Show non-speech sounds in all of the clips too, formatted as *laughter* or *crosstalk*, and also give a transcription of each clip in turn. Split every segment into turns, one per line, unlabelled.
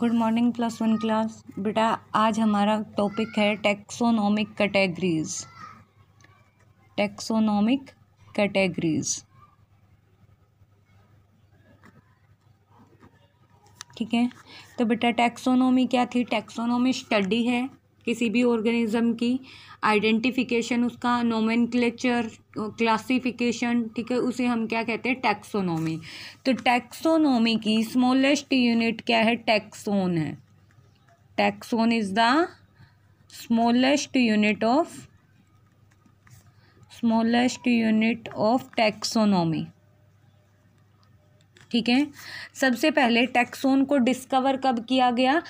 Good morning plus one class बेटा आज हमारा टॉपिक है टैक्सोनॉमिक कैटेगरीज टैक्सोनॉमिक कैटेगरीज ठीक है तो बेटा टैक्सोनॉमी क्या थी टैक्सोनॉमी स्टडी है किसी भी ऑर्गेनिज्म की आइडेंटिफिकेशन उसका नोमेन क्लासिफिकेशन ठीक है उसे हम क्या कहते हैं टैक्सोनॉमी तो टैक्सोनॉमी की स्मॉलेस्ट यूनिट क्या है टैक्सोन है taxon is the smallest unit of smallest unit of taxonomy ठीक है सबसे पहले टैक्सोन को डिस्कवर कब किया गया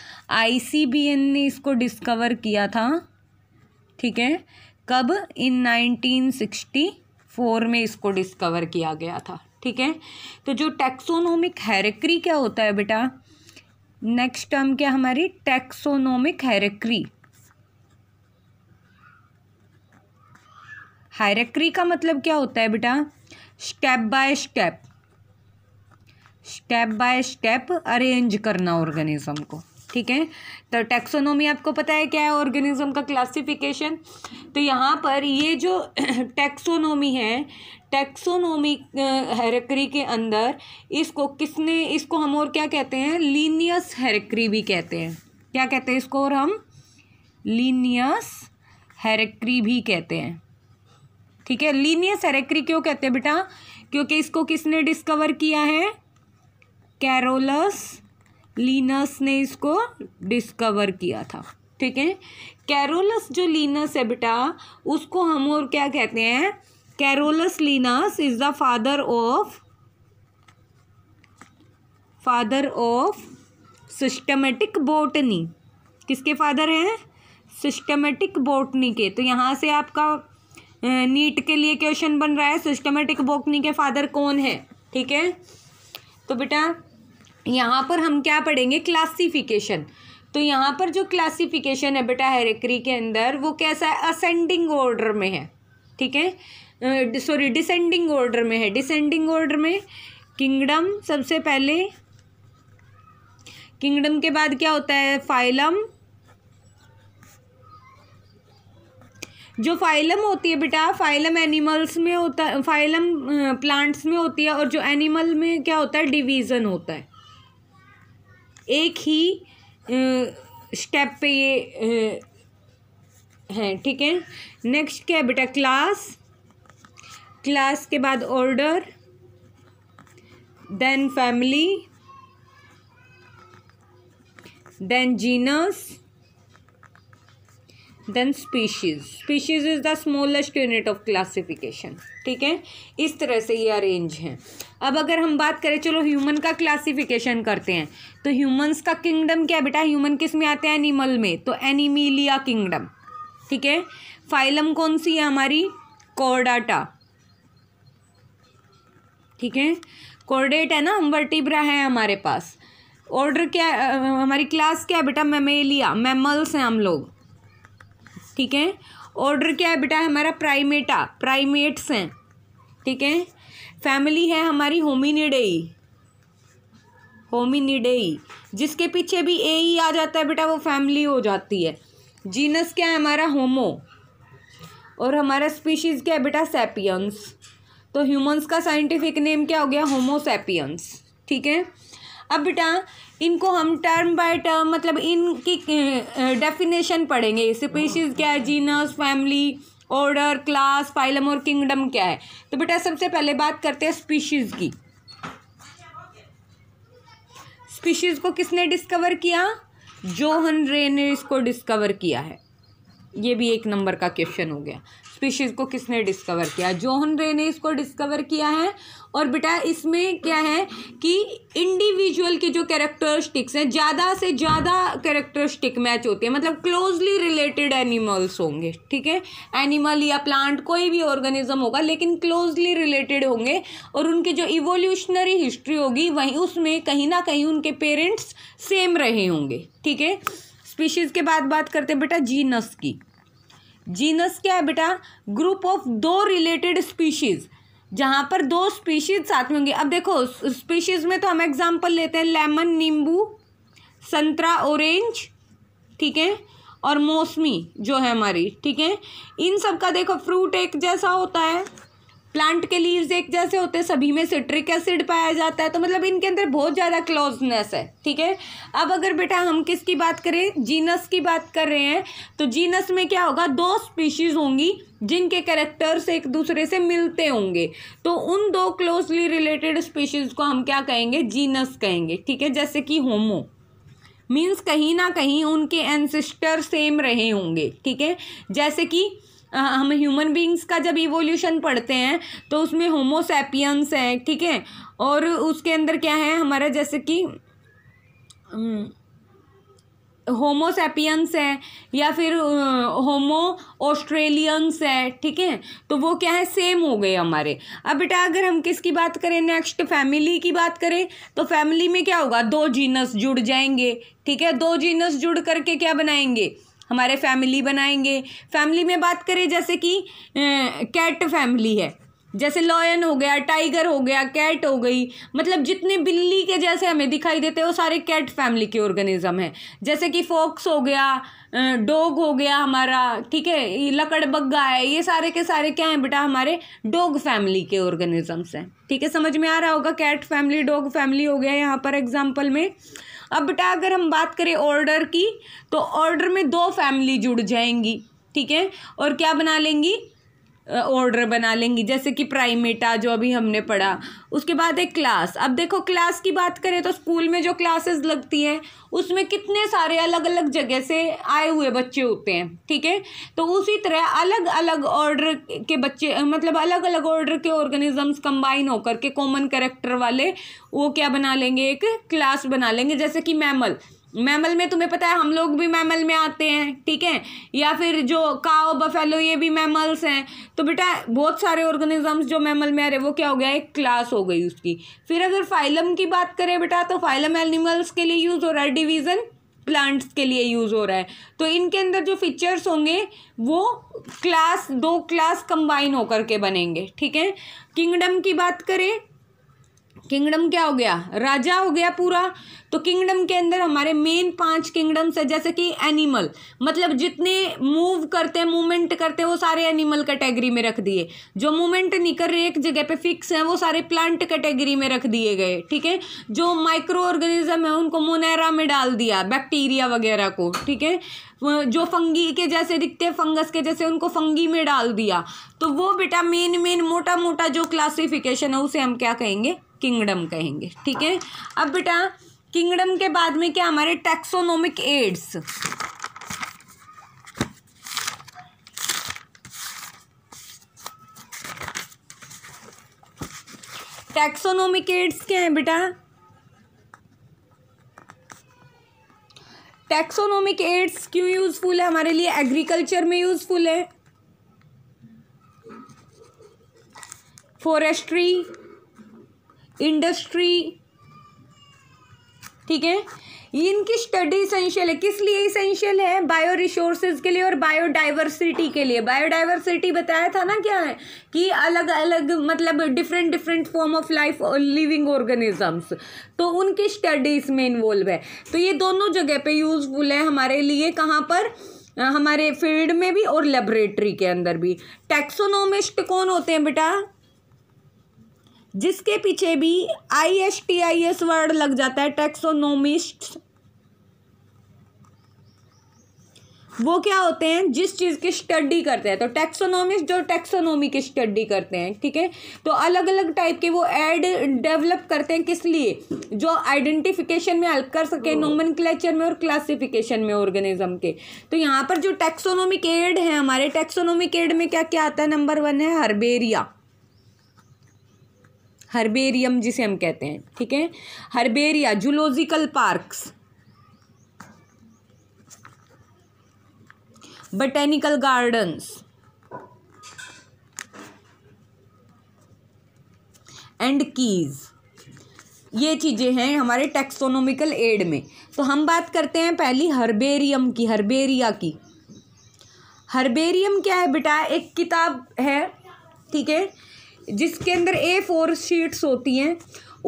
आईसीबीएन ने इसको डिस्कवर किया था ठीक है कब इन 1964 में इसको डिस्कवर किया गया था ठीक है तो जो टैक्सोनोमिक हैरेक्री क्या होता है बेटा नेक्स्ट टर्म क्या हमारी टैक्सोनोमिक हैरेक्री हायरक्री का मतलब क्या होता है बेटा step by step step by step arrange करना ऑर्गेनिज्म को ठीक है तो टैक्सोनोमी आपको पता है क्या है ऑर्गेनिज्म का क्लासिफिकेशन तो यहाँ पर ये जो टेक्सोनोमी *clears throat* है टैक्सोनोमी हेरेक्री के अंदर इसको किसने इसको हम और क्या कहते हैं लीनियस हेरेक्री भी कहते हैं क्या कहते हैं इसको और हम लीनियस हेरेक्री भी कहते हैं ठीक है लीनियस हेरेक्री क्यों कहते हैं बेटा क्योंकि इसको किसने डिस्कवर किया है कैरोलस लीनस ने इसको डिस्कवर किया था ठीक है कैरोलस जो लीनस है बेटा उसको हम और क्या कहते हैं Carolus Linnaeus is the father of father of systematic botany किसके फादर हैं सिस्टमेटिक बोटनी के तो यहाँ से आपका नीट के लिए क्वेश्चन बन रहा है सिस्टमेटिक बोटनी के फादर कौन है ठीक है तो बेटा यहाँ पर हम क्या पढ़ेंगे क्लासिफिकेशन तो यहाँ पर जो क्लासिफिकेशन है बेटा हेरेक्री के अंदर वो कैसा है असेंडिंग ऑर्डर में है ठीक है सॉरी डिसेंडिंग ऑर्डर में है डिसेंडिंग ऑर्डर में किंगडम सबसे पहले किंगडम के बाद क्या होता है फाइलम जो फाइलम होती है बेटा फाइलम एनिमल्स में होता फाइलम प्लांट्स में होती है और जो एनिमल में क्या होता है डिवीज़न होता है एक ही स्टेप पे ये हैं ठीक है नेक्स्ट क्या है बेटा क्लास क्लास के बाद order then family then genus then species species is the smallest unit of classification ठीक है इस तरह से ये अरेंज हैं अब अगर हम बात करें चलो ह्यूमन का क्लासिफिकेशन करते हैं तो ह्यूमंस का किंगडम क्या बेटा ह्यूमन किस में आते हैं एनिमल में तो एनिमिलिया किंगडम ठीक है फाइलम कौन सी है हमारी कोर्डाटा ठीक है कोर्डेट है ना वर्टिब्रा है हमारे पास ऑर्डर क्या हमारी क्लास क्या है बेटा मेमेलिया मेमल्स हैं हम लोग ठीक है ऑर्डर क्या है बेटा हमारा प्राइमेटा प्राइमेट्स हैं ठीक है फैमिली है हमारी होमिनिडेई होमिनिडेई जिसके पीछे भी ए ही आ जाता है बेटा वो फैमिली हो जाती है जीनस क्या है हमारा होमो और हमारा स्पीशीज़ क्या है बेटा सेपियंस तो ह्यूमंस का साइंटिफिक नेम क्या हो गया होमोसेपियंस ठीक है अब बेटा इनको हम टर्म बाय टर्म मतलब इनकी डेफिनेशन पढ़ेंगे स्पीशीज़ क्या है genus family order class phylum और किंगडम क्या है तो बेटा सबसे पहले बात करते हैं स्पीशीज़ की स्पीशीज़ को किसने डिस्कवर किया जोहन रे ने इसको डिस्कवर किया है ये भी एक नंबर का क्वेश्चन हो गया स्पीशीज़ को किसने डिस्कवर किया जोहन रे ने इसको डिस्कवर किया है और बेटा इसमें क्या है कि इंडिविजुअल के जो कैरेक्टरिस्टिक्स हैं ज़्यादा से ज़्यादा कैरेक्टरिस्टिक मैच होती है मतलब क्लोजली रिलेटेड एनिमल्स होंगे ठीक है एनिमल या प्लांट कोई भी ऑर्गेनिज्म होगा लेकिन क्लोजली रिलेटेड होंगे और उनके जो इवोल्यूशनरी हिस्ट्री होगी वहीं उसमें कहीं ना कहीं उनके पेरेंट्स सेम रहे होंगे ठीक है स्पीशीज़ के बाद बात करते हैं बेटा जीनस की जीनस क्या है बेटा ग्रुप ऑफ दो रिलेटेड स्पीशीज़ जहाँ पर दो स्पीशीज साथ में होंगी अब देखो स्पीशीज़ में तो हम एग्जाम्पल लेते हैं लेमन नींबू संतरा ऑरेंज ठीक है और मौसमी जो है हमारी ठीक है इन सब का देखो फ्रूट एक जैसा होता है प्लांट के लीव्स एक जैसे होते हैं सभी में सिट्रिक एसिड पाया जाता है तो मतलब इनके अंदर बहुत ज़्यादा क्लोजनेस है ठीक है अब अगर बेटा हम किसकी बात करें जीनस की बात कर रहे हैं तो जीनस में क्या होगा दो स्पीशीज़ होंगी जिनके करेक्टर्स एक दूसरे से मिलते होंगे तो उन दो क्लोजली रिलेटेड स्पीशीज़ को हम क्या कहेंगे जीनस कहेंगे ठीक है जैसे कि होमो मीन्स कहीं ना कहीं उनके एनसिस्टर सेम रहे होंगे ठीक है जैसे कि हम ह्यूमन बींग्स का जब इवोल्यूशन पढ़ते हैं तो उसमें होमोसेपियंस हैं ठीक है और उसके अंदर क्या है हमारा जैसे कि होमोसेपियंस हम्म, है या फिर होमो ऑस्ट्रेलियंस है ठीक है तो वो क्या है सेम हो गए हमारे अब बेटा अगर हम किसकी बात करें नेक्स्ट फैमिली की बात करें तो फैमिली में क्या होगा दो जीनस जुड़ जाएंगे ठीक है दो जीनस जुड़ करके क्या बनाएंगे हमारे फैमिली बनाएंगे फैमिली में बात करें जैसे कि कैट फैमिली है जैसे लॉयन हो गया टाइगर हो गया कैट हो गई मतलब जितने बिल्ली के जैसे हमें दिखाई देते हैं वो सारे कैट फैमिली के ऑर्गेनिज्म हैं जैसे कि फॉक्स हो गया डॉग हो गया हमारा ठीक है लकड़बग्गा है ये सारे के सारे क्या हैं बेटा हमारे डॉग फैमिली के ऑर्गेनिजम्स हैं ठीक है समझ में आ रहा होगा कैट फैमिली डॉग फैमिली हो गया यहाँ पर एग्जाम्पल में अब बेटा अगर हम बात करें ऑर्डर की तो ऑर्डर में दो फैमिली जुड़ जाएंगी ठीक है और क्या बना लेंगी ऑर्डर बना लेंगी जैसे कि प्राइमेटा जो अभी हमने पढ़ा उसके बाद एक क्लास अब देखो क्लास की बात करें तो स्कूल में जो क्लासेस लगती हैं उसमें कितने सारे अलग अलग जगह से आए हुए बच्चे होते हैं ठीक है तो उसी तरह अलग अलग ऑर्डर के बच्चे मतलब अलग अलग ऑर्डर के ऑर्गेनिजम्स कंबाइन होकर के कॉमन करेक्टर वाले वो क्या बना लेंगे एक क्लास बना लेंगे जैसे कि मैमल मैमल में तुम्हें पता है हम लोग भी मैमल में आते हैं ठीक है या फिर जो काओ बफेलो ये भी मैमल्स हैं तो बेटा बहुत सारे ऑर्गेनिजम्स जो मैमल में आ रहे वो क्या हो गया एक क्लास हो गई उसकी फिर अगर फाइलम की बात करें बेटा तो फाइलम एनिमल्स के लिए यूज़ हो रहा है डिवीज़न प्लांट्स के लिए यूज़ हो रहा है तो इनके अंदर जो फीचर्स होंगे वो क्लास दो क्लास कंबाइन होकर के बनेंगे ठीक है किंगडम की बात करें किंगडम क्या हो गया राजा हो गया पूरा तो किंगडम के अंदर हमारे मेन पांच किंगडम्स है जैसे कि एनिमल मतलब जितने मूव करते हैं मूवमेंट करते हैं वो सारे एनिमल कैटेगरी में रख दिए जो मूवमेंट नहीं कर रहे एक जगह पे फिक्स हैं वो सारे प्लांट कैटेगरी में रख दिए गए ठीक है जो माइक्रो ऑर्गेनिज्म है उनको मोनेरा में डाल दिया बैक्टीरिया वगैरह को ठीक है जो फंगी के जैसे दिखते हैं फंगस के जैसे उनको फंगी में डाल दिया तो वो बेटा मेन मेन मोटा मोटा जो क्लासिफिकेशन है उसे हम क्या कहेंगे किंगडम कहेंगे ठीक है हाँ। अब बेटा किंगडम के बाद में क्या हमारे टैक्सोनोमिक एड्स टैक्सोनोमिक एड्स क्या है बेटा टैक्सोनोमिक एड्स क्यों यूजफुल है हमारे लिए एग्रीकल्चर में यूजफुल है फॉरेस्ट्री इंडस्ट्री ठीक है इनकी स्टडी इसेंशियल है किस लिए इसेंशियल है बायो रिसोर्सेज के लिए और बायोडाइवर्सिटी के लिए बायोडाइवर्सिटी बताया था ना क्या है कि अलग अलग मतलब different different form of life living organisms तो उनकी स्टडी इसमें इन्वॉल्व है तो ये दोनों जगह पे यूजफुल है हमारे लिए कहाँ पर हमारे फील्ड में भी और लेबोरेटरी के अंदर भी टैक्सोनोमिस्ट कौन होते हैं बेटा जिसके पीछे भी I S T I S word लग जाता है टेक्सोनोमिस्ट वो क्या होते हैं जिस चीज़ की स्टडी करते हैं तो टेक्सोनोमिस्ट जो टेक्सोनोमी की स्टडी करते हैं ठीक है तो अलग अलग टाइप के वो एड डेवलप करते हैं किस लिए जो आइडेंटिफिकेशन में हेल्प कर सके नोमन में और क्लासिफिकेशन में ऑर्गेनिज्म के तो यहाँ पर जो टेक्सोनोमिक एड है हमारे टेक्सोनोमिक एड में क्या क्या आता है नंबर वन है हर्बेरिया हर्बेरियम जिसे हम कहते हैं ठीक है herbaria zoological parks botanical gardens and keys ये चीज़ें हैं हमारे टेक्सोनोमिकल एड में तो हम बात करते हैं पहली हर्बेरियम की हर्बेरिया की हर्बेरियम क्या है बेटा एक किताब है ठीक है जिसके अंदर ए फोर शीट्स होती हैं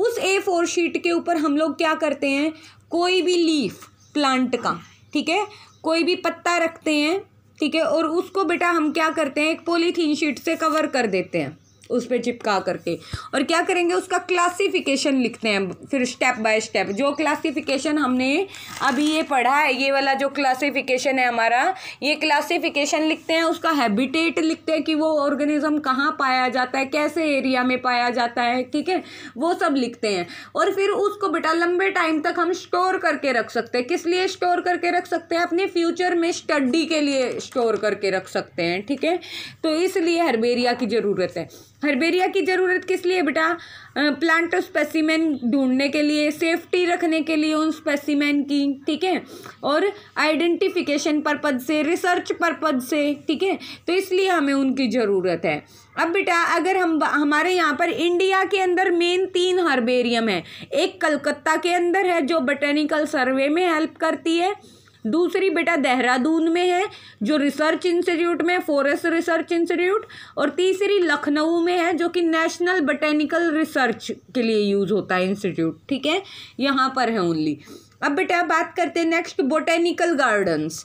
उस ए फोर शीट के ऊपर हम लोग क्या करते हैं कोई भी लीफ प्लांट का ठीक है कोई भी पत्ता रखते हैं ठीक है और उसको बेटा हम क्या करते हैं एक पोलीथीन शीट से कवर कर देते हैं उस पर चिपका करके और क्या करेंगे उसका क्लासिफिकेशन लिखते हैं फिर स्टेप बाय स्टेप जो क्लासिफिकेशन हमने अभी ये पढ़ा है ये वाला जो क्लासिफिकेशन है हमारा ये क्लासिफिकेशन लिखते हैं उसका हैबिटेट लिखते हैं कि वो ऑर्गेनिज्म कहाँ पाया जाता है कैसे एरिया में पाया जाता है ठीक है वो सब लिखते हैं और फिर उसको बेटा लंबे टाइम तक हम स्टोर करके रख सकते हैं किस लिए स्टोर करके रख सकते हैं अपने फ्यूचर में स्टडी के लिए स्टोर करके रख सकते हैं ठीक है तो इसलिए हर्बेरिया की ज़रूरत है हर्बेरिया की ज़रूरत किस लिए बेटा प्लांट स्पेसिमेन ढूंढने के लिए सेफ्टी रखने के लिए उन स्पेसिमेन की ठीक है और आइडेंटिफिकेशन परपज़ से रिसर्च पर्पज से ठीक है तो इसलिए हमें उनकी ज़रूरत है अब बेटा अगर हम हमारे यहाँ पर इंडिया के अंदर मेन तीन हर्बेरियम है एक कलकत्ता के अंदर है जो बटेनिकल सर्वे में हेल्प करती है दूसरी बेटा देहरादून में है जो रिसर्च इंस्टीट्यूट में फॉरेस्ट रिसर्च इंस्टीट्यूट और तीसरी लखनऊ में है जो कि नेशनल बोटेनिकल रिसर्च के लिए यूज़ होता है इंस्टीट्यूट ठीक है यहाँ पर है ओनली अब बेटा बात करते हैं नेक्स्ट बोटेनिकल गार्डन्स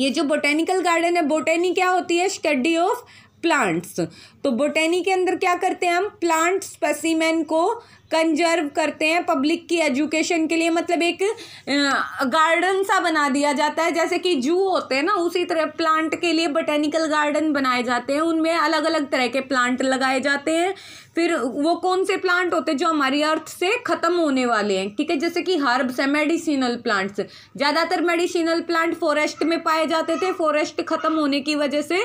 ये जो बोटेनिकल गार्डन है बोटेनी क्या होती है स्टडी ऑफ प्लांट्स तो बोटेनी के अंदर क्या करते हैं हम प्लांट स्पेसिमेन को कंजर्व करते हैं पब्लिक की एजुकेशन के लिए मतलब एक गार्डन सा बना दिया जाता है जैसे कि जू होते हैं ना उसी तरह प्लांट के लिए बोटेनिकल गार्डन बनाए जाते हैं उनमें अलग अलग तरह के प्लांट लगाए जाते हैं फिर वो कौन से प्लांट होते हैं जो हमारी अर्थ से ख़त्म होने वाले हैं ठीक है जैसे कि हर्ब्स हैं मेडिसिनल प्लांट्स ज़्यादातर मेडिसिनल प्लांट फॉरेस्ट में पाए जाते थे फॉरेस्ट ख़त्म होने की वजह से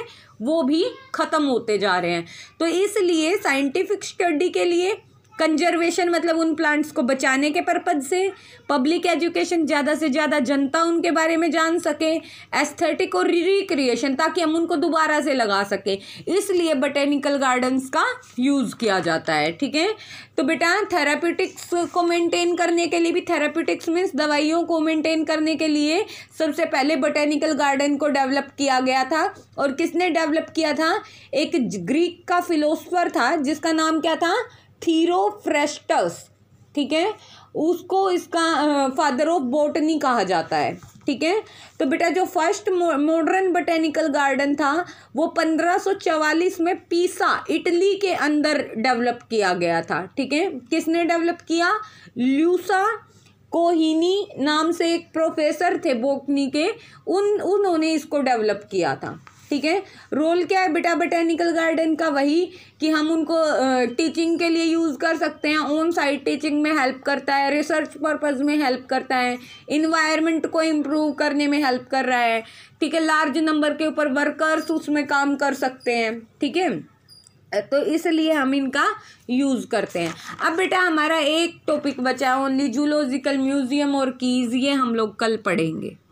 वो भी ख़त्म होते जा रहे हैं तो इसलिए साइंटिफिक स्टडी के लिए कंजर्वेशन मतलब उन प्लांट्स को बचाने के पर्पज से पब्लिक एजुकेशन ज़्यादा से ज़्यादा जनता उनके बारे में जान सके एस्थेटिक और रिक्रिएशन ताकि हम उनको दोबारा से लगा सकें इसलिए बटेनिकल गार्डन्स का यूज़ किया जाता है ठीक है तो बेटा थेरापीटिक्स को मेंटेन करने के लिए भी थेरापीटिक्स मीन्स दवाइयों को मेंटेन करने के लिए सबसे पहले बटेनिकल गार्डन को डेवलप किया गया था और किसने डेवलप किया था एक ग्रीक का फिलोसफर था जिसका नाम क्या था थीरोफ्रेस्टस ठीक है उसको इसका फादर ऑफ बोटनी कहा जाता है ठीक है तो बेटा जो फर्स्ट मॉडर्न बोटेनिकल गार्डन था वो 1544 में पीसा इटली के अंदर डेवलप किया गया था ठीक है किसने डेवलप किया ल्यूसा कोहिनी नाम से एक प्रोफेसर थे बोटनी के उन उन्होंने इसको डेवलप किया था ठीक है रोल क्या है बेटा बोटेनिकल गार्डन का वही कि हम उनको टीचिंग के लिए यूज़ कर सकते हैं ओन साइड टीचिंग में हेल्प करता है रिसर्च पर्पज़ में हेल्प करता है इन्वायरमेंट को इम्प्रूव करने में हेल्प कर रहा है ठीक है लार्ज नंबर के ऊपर वर्कर्स उसमें काम कर सकते हैं ठीक है तो इसलिए हम इनका यूज़ करते हैं अब बेटा हमारा एक टॉपिक बचा है ओनली जूलॉजिकल म्यूज़ियम और कीज़ ये हम लोग कल पढ़ेंगे